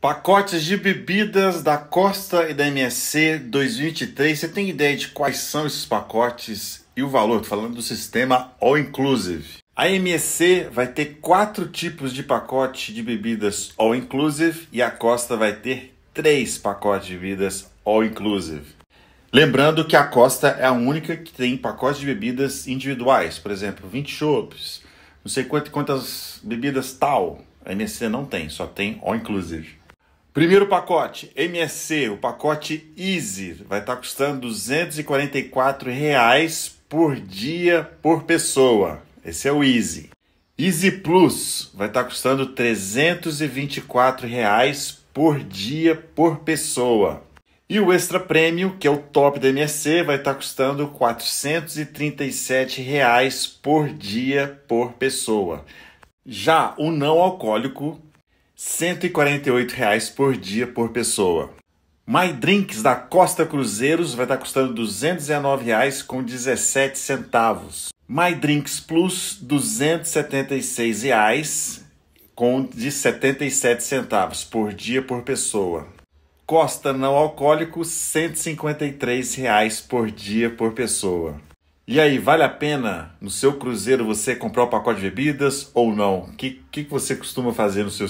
Pacotes de bebidas da Costa e da MSC 2023. Você tem ideia de quais são esses pacotes e o valor? Tô falando do sistema All Inclusive. A MSC vai ter quatro tipos de pacote de bebidas All Inclusive e a Costa vai ter três pacotes de bebidas All Inclusive. Lembrando que a Costa é a única que tem pacotes de bebidas individuais, por exemplo, 20 chopps, não sei quantas, quantas bebidas tal. A MSC não tem, só tem All Inclusive. Primeiro pacote, MSC, o pacote Easy, vai estar tá custando R$ reais por dia por pessoa. Esse é o Easy. Easy Plus vai estar tá custando R$ reais por dia por pessoa. E o Extra Prêmio, que é o top da MSC, vai estar tá custando R$ reais por dia por pessoa. Já o não alcoólico 148 reais por dia por pessoa. My Drinks da Costa Cruzeiros vai estar tá custando 219 reais com 17 centavos. My Drinks Plus 276 reais com de 77 centavos por dia por pessoa. Costa não alcoólico 153 reais por dia por pessoa. E aí, vale a pena no seu cruzeiro você comprar o pacote de bebidas ou não? O que, que você costuma fazer nos seus